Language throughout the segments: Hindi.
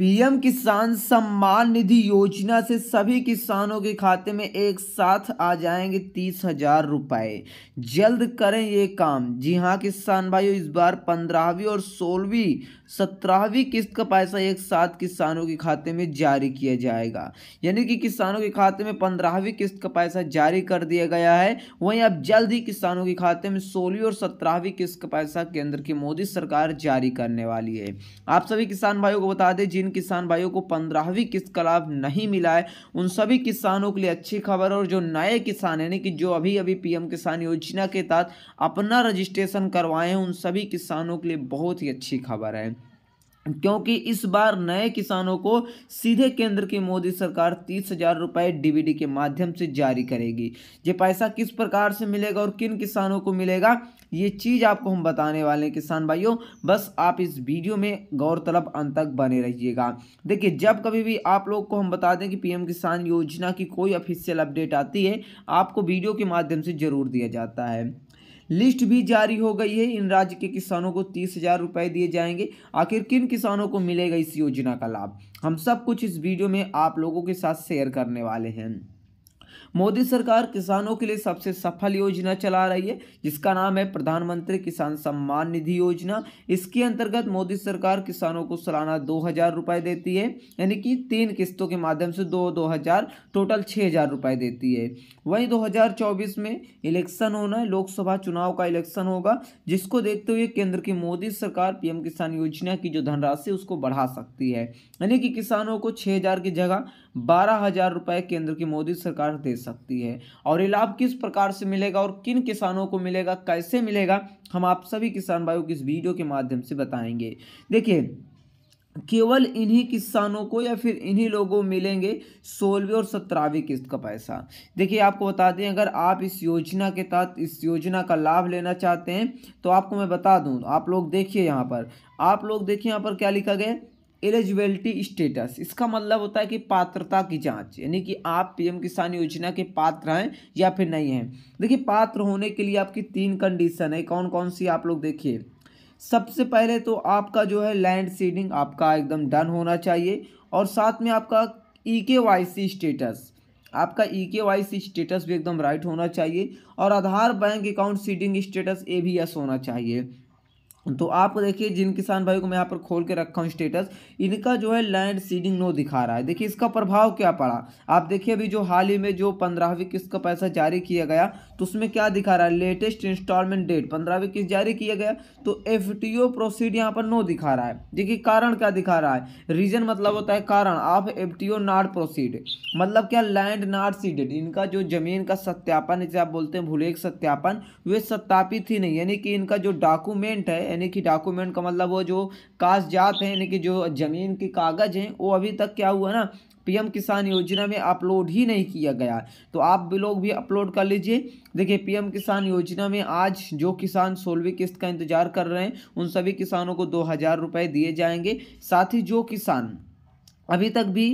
पीएम किसान सम्मान निधि योजना से सभी किसानों के खाते में एक साथ आ जाएंगे तीस हजार रुपये जल्द करें ये काम जी हाँ किसान भाइयों इस बार पंद्रहवीं और सोलहवीं सत्रहवीं किस्त का पैसा एक साथ किसानों के खाते में जारी किया जाएगा यानी कि किसानों के खाते में पंद्रहवीं किस्त का पैसा जारी कर दिया गया है वहीं अब जल्द ही किसानों के खाते में सोलहवीं और सत्रहवीं किस्त का पैसा केंद्र की मोदी सरकार जारी करने वाली है आप सभी किसान भाइयों को बता दें जिन किसान भाइयों को पंद्रहवीं किस्त का लाभ नहीं मिला है उन सभी किसानों के लिए अच्छी खबर और जो नए किसान यानी कि जो अभी अभी पीएम किसान योजना के तहत अपना रजिस्ट्रेशन करवाए हैं उन सभी किसानों के लिए बहुत ही अच्छी खबर है क्योंकि इस बार नए किसानों को सीधे केंद्र की मोदी सरकार तीस हजार रुपये डीबीडी के माध्यम से जारी करेगी ये पैसा किस प्रकार से मिलेगा और किन किसानों को मिलेगा ये चीज़ आपको हम बताने वाले हैं किसान भाइयों बस आप इस वीडियो में गौरतलब अंत तक बने रहिएगा देखिए जब कभी भी आप लोग को हम बता दें कि पीएम किसान योजना की कोई ऑफिशियल अपडेट आती है आपको वीडियो के माध्यम से ज़रूर दिया जाता है लिस्ट भी जारी हो गई है इन राज्य के किसानों को तीस हजार रुपये दिए जाएंगे आखिर किन किसानों को मिलेगा इस योजना का लाभ हम सब कुछ इस वीडियो में आप लोगों के साथ शेयर करने वाले हैं मोदी सरकार किसानों के लिए सबसे सफल योजना चला रही है जिसका नाम है प्रधानमंत्री किसान सम्मान निधि योजना इसके अंतर्गत मोदी सरकार किसानों को सालाना दो हज़ार रुपए देती है यानी कि तीन किस्तों के माध्यम से दो दो हज़ार टोटल छह हज़ार रुपए देती है वहीं 2024 में इलेक्शन होना है लोकसभा चुनाव का इलेक्शन होगा जिसको देखते हुए केंद्र की मोदी सरकार पीएम किसान योजना की जो धनराशि उसको बढ़ा सकती है यानी कि किसानों को हजार की जगह बारह हजार रुपये केंद्र की मोदी सरकार दे सकती है और ये लाभ किस प्रकार से मिलेगा और किन किसानों को मिलेगा कैसे मिलेगा हम आप सभी किसान भाइयों की इस वीडियो के माध्यम से बताएंगे देखिए केवल इन्हीं किसानों को या फिर इन्हीं लोगों मिलेंगे सोलहवीं और सत्रहवीं किस्त का पैसा देखिए आपको बता दें अगर आप इस योजना के तहत इस योजना का लाभ लेना चाहते हैं तो आपको मैं बता दूं आप लोग देखिए यहाँ पर आप लोग देखिए यहाँ पर क्या लिखा गया एलिजिबिलिटी स्टेटस इसका मतलब होता है कि पात्रता की जांच यानी कि आप पीएम किसान योजना के पात्र हैं या फिर नहीं हैं देखिए पात्र होने के लिए आपकी तीन कंडीशन है कौन कौन सी आप लोग देखिए सबसे पहले तो आपका जो है लैंड सीडिंग आपका एकदम डन होना चाहिए और साथ में आपका ई के वाई सी स्टेटस आपका ई के वाई सी स्टेटस भी एकदम राइट होना चाहिए और Aadhaar bank account seeding status ए भी एस होना चाहिए तो आप देखिए जिन किसान भाई को मैं यहाँ पर खोल के रखा हूँ स्टेटस इनका जो है लैंड सीडिंग नो दिखा रहा है देखिए इसका प्रभाव क्या पड़ा आप देखिए अभी जो हाल ही में जो पंद्रहवीं किस्त का पैसा जारी किया गया तो उसमें क्या दिखा रहा है लेटेस्ट इंस्टॉलमेंट डेट पंद्रहवीं किस्त जारी किया गया तो एफ टी ओ प्रोसीड यहाँ पर नो दिखा रहा है देखिए कारण क्या दिखा रहा है रीजन मतलब होता है कारण आप एफ टी प्रोसीड मतलब क्या लैंड नॉट सीडेड इनका जो जमीन का सत्यापन जिसे आप बोलते हैं भूलेख सत्यापन वे सत्यापित ही नहीं यानी कि इनका जो डॉक्यूमेंट है यानी कि डॉक्यूमेंट का मतलब वो जो कागजात हैं यानी कि जो ज़मीन के कागज़ हैं वो अभी तक क्या हुआ ना पीएम किसान योजना में अपलोड ही नहीं किया गया तो आप भी लोग भी अपलोड कर लीजिए देखिए पीएम किसान योजना में आज जो किसान सोलहवीं किस्त का इंतजार कर रहे हैं उन सभी किसानों को दो हज़ार रुपये दिए जाएंगे साथ ही जो किसान अभी तक भी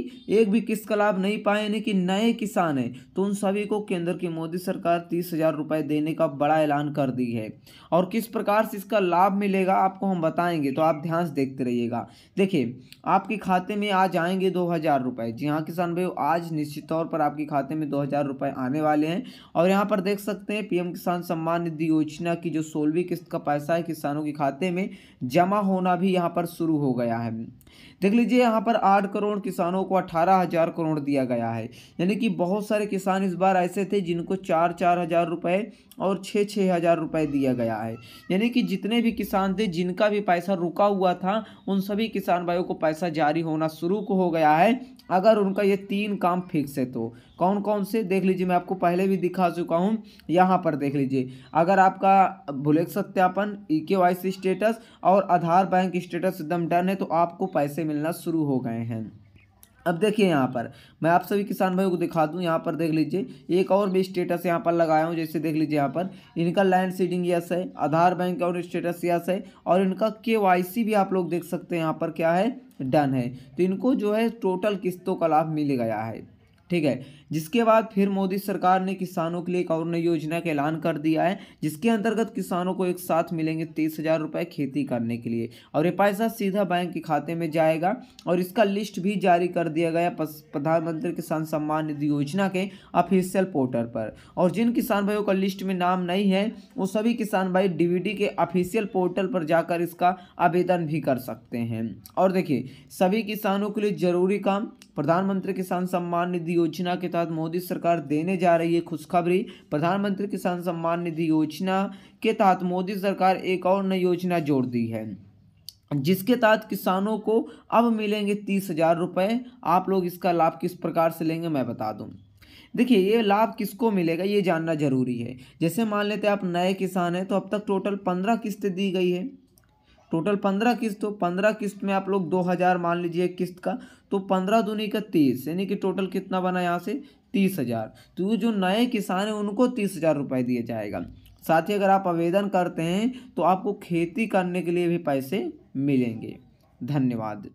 एक भी किस्त का लाभ नहीं पाए यानी कि नए किसान हैं तो उन सभी को केंद्र की मोदी सरकार तीस हज़ार रुपये देने का बड़ा ऐलान कर दी है और किस प्रकार से इसका लाभ मिलेगा आपको हम बताएंगे तो आप ध्यान से देखते रहिएगा देखिए आपके खाते में आज आएंगे दो हज़ार रुपये जी हाँ किसान भाई आज निश्चित तौर पर आपके खाते में दो हज़ार आने वाले हैं और यहाँ पर देख सकते हैं पी किसान सम्मान निधि योजना की जो सोलहवीं किस्त का पैसा है किसानों के खाते में जमा होना भी यहाँ पर शुरू हो गया है देख लीजिए यहाँ पर आठ करोड़ करोड़ किसानों को अठारह हज़ार करोड़ दिया गया है यानी कि बहुत सारे किसान इस बार ऐसे थे जिनको चार चार हज़ार रुपये और छः छः हज़ार रुपये दिया गया है यानी कि जितने भी किसान थे जिनका भी पैसा रुका हुआ था उन सभी किसान भाइयों को पैसा जारी होना शुरू हो गया है अगर उनका ये तीन काम फिक्स है तो कौन कौन से देख लीजिए मैं आपको पहले भी दिखा चुका हूँ यहाँ पर देख लीजिए अगर आपका भुलेख सत्यापन ई के वाई सी स्टेटस और आधार बैंक स्टेटस एकदम डन है तो आपको पैसे मिलना शुरू हो गए हैं अब देखिए यहाँ पर मैं आप सभी किसान भाइयों को दिखा दूँ यहाँ पर देख लीजिए एक और भी स्टेटस यहाँ पर लगाया हूँ जैसे देख लीजिए यहाँ पर इनका लैंड सीडिंग यस है आधार बैंक और स्टेटस यस है और इनका के भी आप लोग देख सकते हैं यहाँ पर क्या है डन है तो इनको जो है टोटल किस्तों का लाभ मिल गया है ठीक है जिसके बाद फिर मोदी सरकार ने किसानों के लिए एक और नई योजना का ऐलान कर दिया है जिसके अंतर्गत किसानों को एक साथ मिलेंगे तीस हज़ार रुपये खेती करने के लिए और ये पैसा सीधा बैंक के खाते में जाएगा और इसका लिस्ट भी जारी कर दिया गया प्रधानमंत्री किसान सम्मान निधि योजना के ऑफिशियल पोर्टल पर और जिन किसान भाइयों का लिस्ट में नाम नहीं है वो सभी किसान भाई डी के ऑफिशियल पोर्टल पर जाकर इसका आवेदन भी कर सकते हैं और देखिए सभी किसानों के लिए जरूरी काम प्रधानमंत्री किसान सम्मान निधि योजना के तहत मोदी सरकार देने जा रही है खुशखबरी प्रधानमंत्री किसान सम्मान निधि योजना के तहत मोदी सरकार एक और नई योजना जोड़ दी है जिसके तहत किसानों को अब मिलेंगे तीस हजार रुपये आप लोग इसका लाभ किस प्रकार से लेंगे मैं बता दूँ देखिए ये लाभ किसको मिलेगा ये जानना जरूरी है जैसे मान लेते आप नए किसान हैं तो अब तक टोटल पंद्रह किस्तें दी गई है टोटल पंद्रह किस्त हो तो पंद्रह किस्त में आप लोग दो हज़ार मान लीजिए किस्त का तो पंद्रह दूनी का तीस यानी कि टोटल कितना बना यहाँ से तीस हज़ार तो जो नए किसान हैं उनको तीस हज़ार रुपये दिया जाएगा साथ ही अगर आप आवेदन करते हैं तो आपको खेती करने के लिए भी पैसे मिलेंगे धन्यवाद